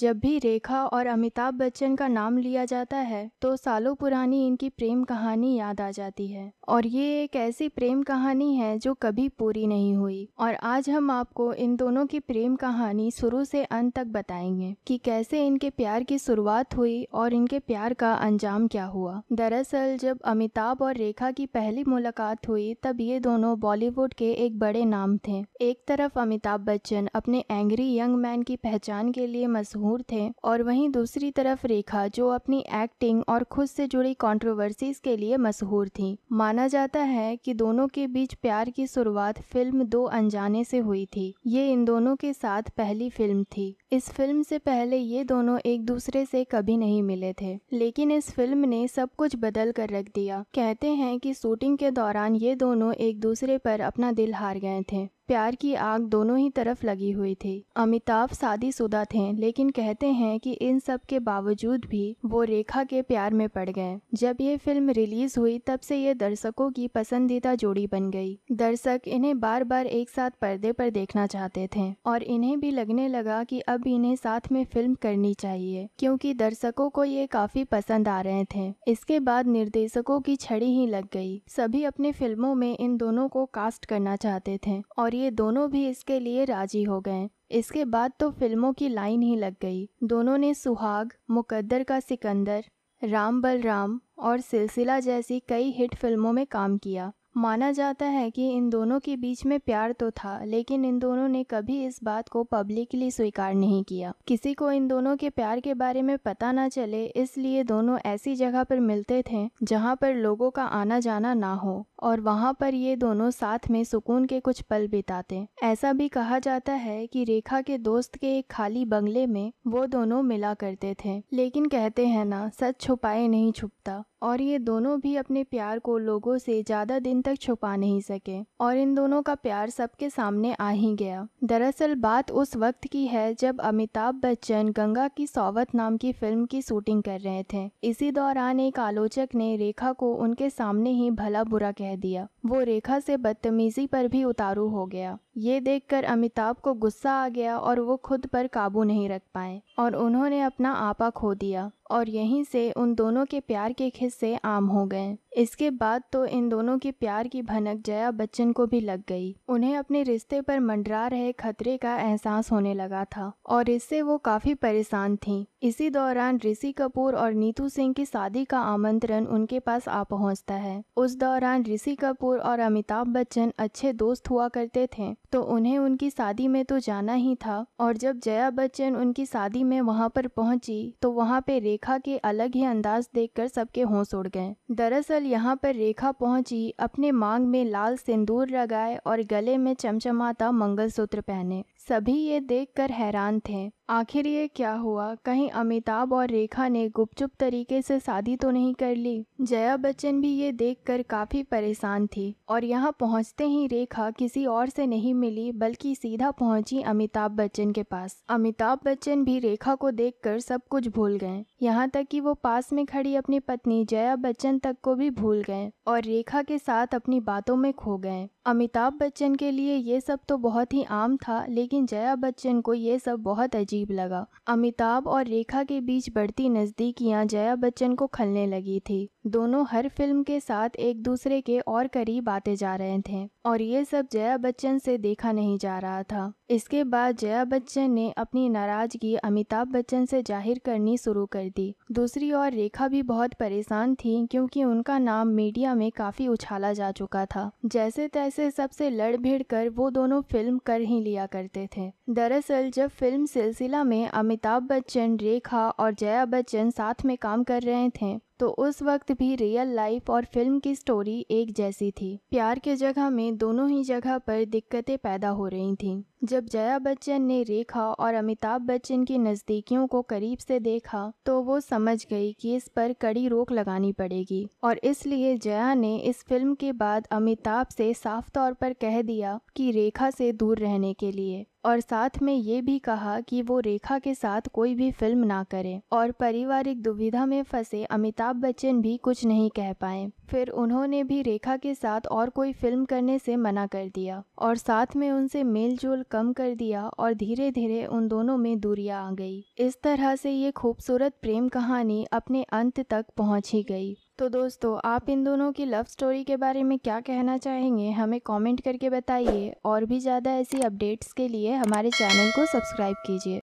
जब भी रेखा और अमिताभ बच्चन का नाम लिया जाता है तो सालों पुरानी इनकी प्रेम कहानी याद आ जाती है और ये एक ऐसी प्रेम कहानी है जो कभी पूरी नहीं हुई और आज हम आपको इन दोनों की प्रेम कहानी शुरू से अंत तक बताएंगे कि कैसे इनके प्यार की शुरुआत हुई और इनके प्यार का अंजाम क्या हुआ दरअसल जब अमिताभ और रेखा की पहली मुलाकात हुई तब ये दोनों बॉलीवुड के एक बड़े नाम थे एक तरफ अमिताभ बच्चन अपने एंग्री यंग मैन की पहचान के लिए मशहूर मशहूर थे और वहीं दूसरी तरफ रेखा जो अपनी एक्टिंग और खुद से जुड़ी कंट्रोवर्सीज के लिए मशहूर थी माना जाता है कि दोनों के बीच प्यार की शुरुआत फिल्म दो अनजाने से हुई थी ये इन दोनों के साथ पहली फिल्म थी इस फिल्म से पहले ये दोनों एक दूसरे से कभी नहीं मिले थे लेकिन इस फिल्म ने सब कुछ बदल कर रख दिया कहते हैं कि शूटिंग के दौरान ये दोनों एक दूसरे पर अपना दिल हार गए थे प्यार की आग दोनों ही तरफ लगी हुई थी अमिताभ शादीशुदा थे लेकिन कहते हैं कि इन सब के बावजूद भी वो रेखा के प्यार में पड़ गए जब ये फिल्म रिलीज हुई तब से ये दर्शकों की पसंदीदा जोड़ी बन गई दर्शक इन्हें बार बार एक साथ पर्दे पर देखना चाहते थे और इन्हें भी लगने लगा कि अब इन्हें साथ में फिल्म करनी चाहिए क्योंकि दर्शकों को ये काफी पसंद आ रहे थे इसके बाद निर्देशकों की छड़ी ही लग गई सभी अपने फिल्मों में इन दोनों को कास्ट करना चाहते थे और ये ये दोनों भी इसके लिए राजी हो गए इसके बाद तो फिल्मों की लाइन ही लग गई दोनों ने सुहाग मुकद्दर का सिकंदर राम बलराम और सिलसिला जैसी कई हिट फिल्मों में काम किया माना जाता है कि इन दोनों के बीच में प्यार तो था लेकिन इन दोनों ने कभी इस बात को पब्लिकली स्वीकार नहीं किया किसी को इन दोनों के प्यार के बारे में पता ना चले इसलिए दोनों ऐसी जगह पर मिलते थे जहाँ पर लोगों का आना जाना ना हो और वहाँ पर ये दोनों साथ में सुकून के कुछ पल बिताते ऐसा भी कहा जाता है कि रेखा के दोस्त के एक खाली बंगले में वो दोनों मिला करते थे लेकिन कहते हैं ना सच छुपाए नहीं छुपता और ये दोनों भी अपने प्यार को लोगों से ज़्यादा दिन तक छुपा नहीं सके और इन दोनों का प्यार सबके सामने आ ही गया दरअसल बात उस वक्त की है जब अमिताभ बच्चन गंगा की सौवत नाम की फिल्म की शूटिंग कर रहे थे इसी दौरान एक आलोचक ने रेखा को उनके सामने ही भला बुरा कह दिया वो रेखा से बदतमीजी पर भी उतारू हो गया ये देखकर अमिताभ को गुस्सा आ गया और वो खुद पर काबू नहीं रख पाए और उन्होंने अपना आपा खो दिया और यहीं से उन दोनों के प्यार के खिस्से आम हो गए इसके बाद तो इन दोनों के प्यार की भनक जया बच्चन को भी लग गई उन्हें अपने रिश्ते पर मंडरा रहे खतरे का एहसास होने लगा था और इससे वो काफी परेशान थीं इसी दौरान ऋषि कपूर और नीतू सिंह की शादी का आमंत्रण उनके पास आ पहुंचता है उस दौरान ऋषि कपूर और अमिताभ बच्चन अच्छे दोस्त हुआ करते थे तो उन्हें उनकी शादी में तो जाना ही था और जब जया बच्चन उनकी शादी में वहां पर पहुंची तो वहां पे रेखा के अलग ही अंदाज देखकर सबके होश उड़ गए दरअसल यहाँ पर रेखा पहुंची अपने मांग में लाल सिंदूर लगाए और गले में चमचमाता मंगलसूत्र पहने सभी ये देखकर हैरान थे आखिर ये क्या हुआ कहीं अमिताभ और रेखा ने गुपचुप तरीके से शादी तो नहीं कर ली जया बच्चन भी ये देखकर काफी परेशान थी और यहाँ पहुँचते ही रेखा किसी और से नहीं मिली बल्कि सीधा पहुँची अमिताभ बच्चन के पास अमिताभ बच्चन भी रेखा को देख सब कुछ भूल गए यहाँ तक कि वो पास में खड़ी अपनी पत्नी जया बच्चन तक को भी भूल गए और रेखा के साथ अपनी बातों में खो गए अमिताभ बच्चन के लिए ये सब तो बहुत ही आम था लेकिन जया बच्चन को ये सब बहुत अजीब लगा अमिताभ और रेखा के बीच बढ़ती नज़दीकियाँ जया बच्चन को खलने लगी थी दोनों हर फिल्म के साथ एक दूसरे के और करीब आते जा रहे थे और ये सब जया बच्चन से देखा नहीं जा रहा था इसके बाद जया बच्चन ने अपनी नाराजगी अमिताभ बच्चन से जाहिर करनी शुरू कर दी दूसरी ओर रेखा भी बहुत परेशान थी क्योंकि उनका नाम मीडिया में काफ़ी उछाला जा चुका था जैसे तैसे से सबसे लड़ भिड़ कर वो दोनों फिल्म कर ही लिया करते थे दरअसल जब फिल्म सिलसिला में अमिताभ बच्चन रेखा और जया बच्चन साथ में काम कर रहे थे तो उस वक्त भी रियल लाइफ और फिल्म की स्टोरी एक जैसी थी प्यार के जगह में दोनों ही जगह पर दिक्कतें पैदा हो रही थीं। जब जया बच्चन ने रेखा और अमिताभ बच्चन की नज़दीकियों को करीब से देखा तो वो समझ गई कि इस पर कड़ी रोक लगानी पड़ेगी और इसलिए जया ने इस फिल्म के बाद अमिताभ से साफ तौर पर कह दिया कि रेखा से दूर रहने के लिए और साथ में ये भी कहा कि वो रेखा के साथ कोई भी फिल्म ना करें और पारिवारिक दुविधा में फंसे अमिताभ बच्चन भी कुछ नहीं कह पाए फिर उन्होंने भी रेखा के साथ और कोई फिल्म करने से मना कर दिया और साथ में उनसे मेल जोल कम कर दिया और धीरे धीरे उन दोनों में दूरियां आ गई इस तरह से ये खूबसूरत प्रेम कहानी अपने अंत तक पहुंच ही गई तो दोस्तों आप इन दोनों की लव स्टोरी के बारे में क्या कहना चाहेंगे हमें कमेंट करके बताइए और भी ज़्यादा ऐसी अपडेट्स के लिए हमारे चैनल को सब्सक्राइब कीजिए